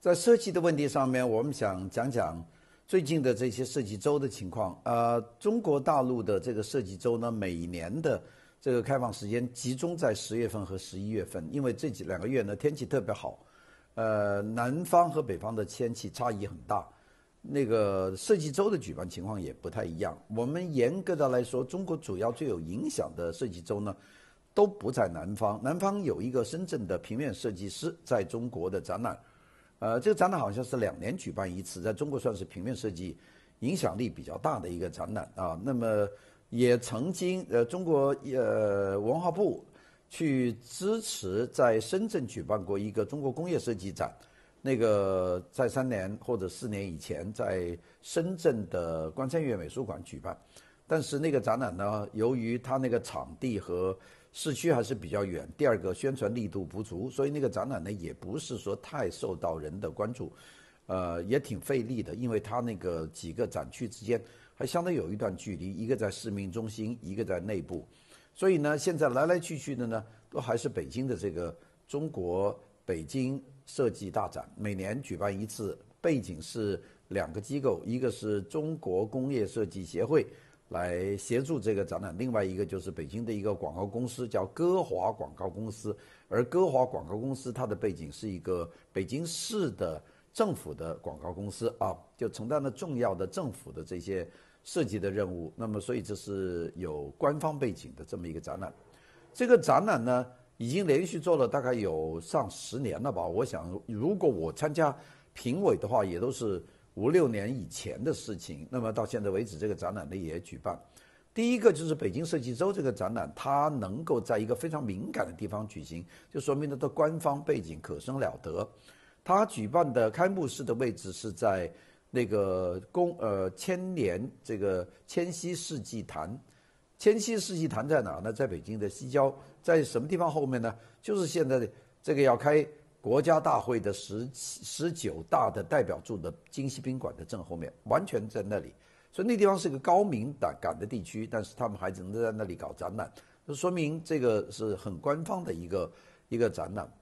在设计的问题上面，我们想讲讲最近的这些设计周的情况。呃，中国大陆的这个设计周呢，每年的这个开放时间集中在十月份和十一月份，因为这几两个月呢天气特别好。呃，南方和北方的天气差异很大，那个设计周的举办情况也不太一样。我们严格的来说，中国主要最有影响的设计周呢，都不在南方。南方有一个深圳的平面设计师在中国的展览。呃，这个展览好像是两年举办一次，在中国算是平面设计影响力比较大的一个展览啊。那么也曾经，呃，中国呃文化部去支持在深圳举办过一个中国工业设计展，那个在三年或者四年以前在深圳的关山月美术馆举办，但是那个展览呢，由于它那个场地和。市区还是比较远。第二个，宣传力度不足，所以那个展览呢，也不是说太受到人的关注，呃，也挺费力的，因为它那个几个展区之间还相当有一段距离，一个在市民中心，一个在内部，所以呢，现在来来去去的呢，都还是北京的这个中国北京设计大展，每年举办一次，背景是两个机构，一个是中国工业设计协会。来协助这个展览。另外一个就是北京的一个广告公司，叫歌华广告公司。而歌华广告公司它的背景是一个北京市的政府的广告公司啊，就承担了重要的政府的这些设计的任务。那么，所以这是有官方背景的这么一个展览。这个展览呢，已经连续做了大概有上十年了吧。我想，如果我参加评委的话，也都是。五六年以前的事情，那么到现在为止，这个展览呢也举办。第一个就是北京设计周这个展览，它能够在一个非常敏感的地方举行，就说明它的官方背景可生了得。它举办的开幕式的位置是在那个公呃，千年这个千禧世纪坛。千禧世纪坛在哪呢？在北京的西郊，在什么地方后面呢？就是现在的这个要开。国家大会的十七、十九大的代表住的金西宾馆的正后面，完全在那里，所以那地方是个高敏感的地区，但是他们还只能在那里搞展览，就说明这个是很官方的一个一个展览。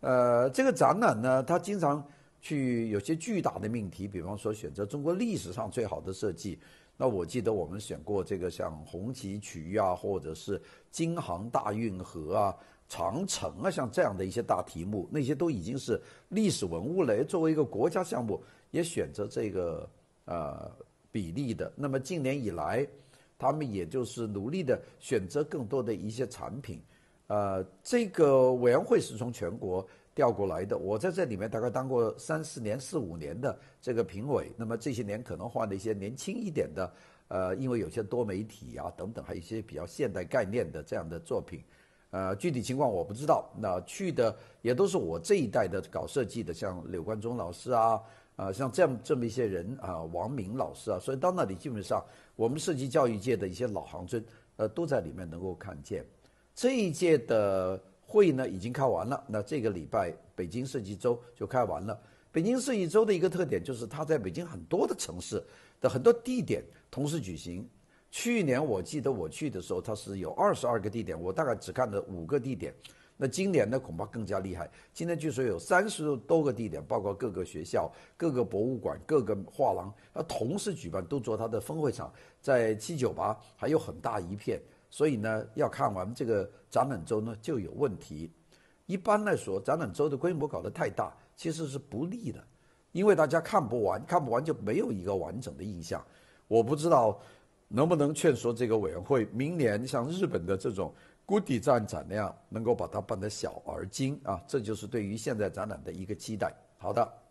呃，这个展览呢，它经常。去有些巨大的命题，比方说选择中国历史上最好的设计，那我记得我们选过这个像红旗渠啊，或者是京杭大运河啊、长城啊，像这样的一些大题目，那些都已经是历史文物了。作为一个国家项目，也选择这个呃比例的。那么近年以来，他们也就是努力的选择更多的一些产品，呃，这个委员会是从全国。调过来的，我在这里面大概当过三四年、四五年的这个评委。那么这些年可能换了一些年轻一点的，呃，因为有些多媒体呀等等，还有一些比较现代概念的这样的作品，呃，具体情况我不知道。那去的也都是我这一代的搞设计的，像柳冠中老师啊，啊，像这样这么一些人啊，王明老师啊，所以到那里基本上我们设计教育界的一些老行尊，呃，都在里面能够看见，这一届的。会呢已经开完了，那这个礼拜北京设计周就开完了。北京设计周的一个特点就是它在北京很多的城市的很多地点同时举行。去年我记得我去的时候，它是有二十二个地点，我大概只看了五个地点。那今年呢恐怕更加厉害，今年据说有三十多个地点，包括各个学校、各个博物馆、各个画廊，它同时举办都做它的分会场，在七九八还有很大一片。所以呢，要看完这个展览周呢就有问题。一般来说，展览周的规模搞得太大，其实是不利的，因为大家看不完，看不完就没有一个完整的印象。我不知道能不能劝说这个委员会，明年像日本的这种古底站展那样，能够把它办得小而精啊。这就是对于现在展览的一个期待。好的。